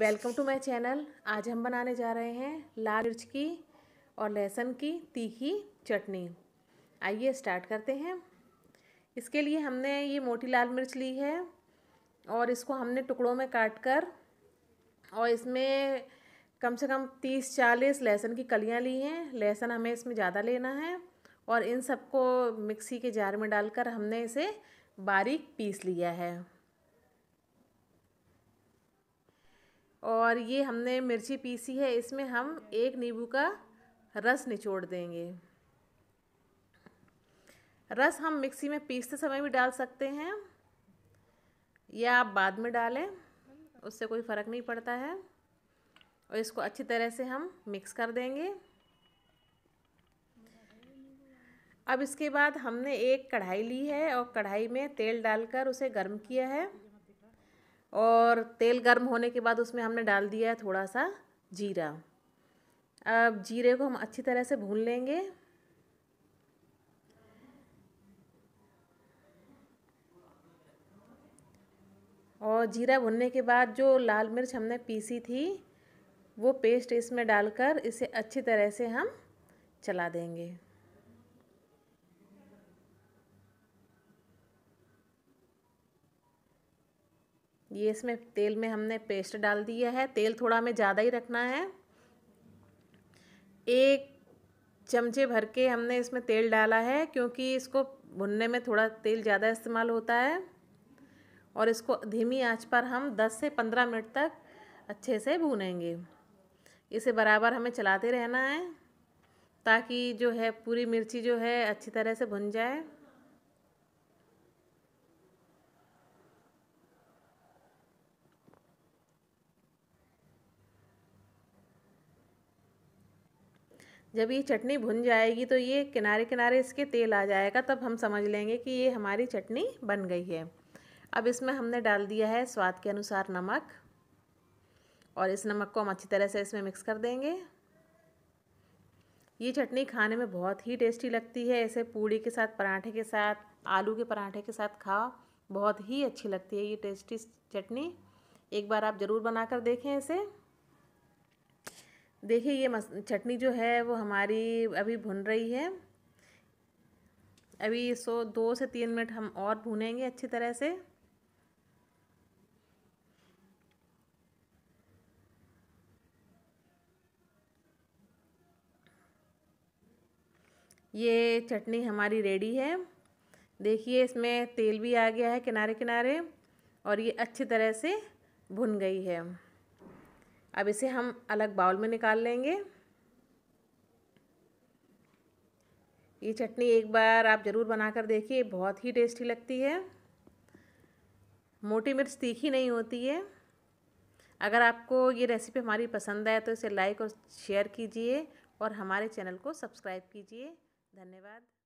welcome to my channel आज हम बनाने जा रहे हैं लाल मिर्च की और लहसुन की तीखी चटनी आइए स्टार्ट करते हैं इसके लिए हमने ये मोटी लाल मिर्च ली है और इसको हमने टुकड़ों में काट कर और इसमें कम से कम तीस चालीस लहसुन की कलियां ली हैं लहसुन हमें इसमें ज़्यादा लेना है और इन सबको मिक्सी के जार में डालकर हमने इसे बारीक पीस लिया है और ये हमने मिर्ची पीसी है इसमें हम एक नींबू का रस निचोड़ देंगे रस हम मिक्सी में पीसते समय भी डाल सकते हैं या आप बाद में डालें उससे कोई फ़र्क नहीं पड़ता है और इसको अच्छी तरह से हम मिक्स कर देंगे अब इसके बाद हमने एक कढ़ाई ली है और कढ़ाई में तेल डालकर उसे गर्म किया है और तेल गर्म होने के बाद उसमें हमने डाल दिया है थोड़ा सा जीरा अब जीरे को हम अच्छी तरह से भून लेंगे और जीरा भुनने के बाद जो लाल मिर्च हमने पीसी थी वो पेस्ट इसमें डालकर इसे अच्छी तरह से हम चला देंगे ये इसमें तेल में हमने पेस्ट डाल दिया है तेल थोड़ा हमें ज़्यादा ही रखना है एक चमचे भर के हमने इसमें तेल डाला है क्योंकि इसको भुनने में थोड़ा तेल ज़्यादा इस्तेमाल होता है और इसको धीमी आंच पर हम 10 से 15 मिनट तक अच्छे से भूनेंगे इसे बराबर हमें चलाते रहना है ताकि जो है पूरी मिर्ची जो है अच्छी तरह से भुन जाए जब ये चटनी भुन जाएगी तो ये किनारे किनारे इसके तेल आ जाएगा तब हम समझ लेंगे कि ये हमारी चटनी बन गई है अब इसमें हमने डाल दिया है स्वाद के अनुसार नमक और इस नमक को हम अच्छी तरह से इसमें मिक्स कर देंगे ये चटनी खाने में बहुत ही टेस्टी लगती है इसे पूड़ी के साथ पराठे के साथ आलू के पराठे के साथ खाओ बहुत ही अच्छी लगती है ये टेस्टी चटनी एक बार आप ज़रूर बना कर देखें इसे देखिए ये चटनी जो है वो हमारी अभी भुन रही है अभी सो दो से तीन मिनट हम और भूनेंगे अच्छी तरह से ये चटनी हमारी रेडी है देखिए इसमें तेल भी आ गया है किनारे किनारे और ये अच्छी तरह से भुन गई है अब इसे हम अलग बाउल में निकाल लेंगे ये चटनी एक बार आप ज़रूर बनाकर देखिए बहुत ही टेस्टी लगती है मोटी मिर्च तीखी नहीं होती है अगर आपको ये रेसिपी हमारी पसंद आए तो इसे लाइक और शेयर कीजिए और हमारे चैनल को सब्सक्राइब कीजिए धन्यवाद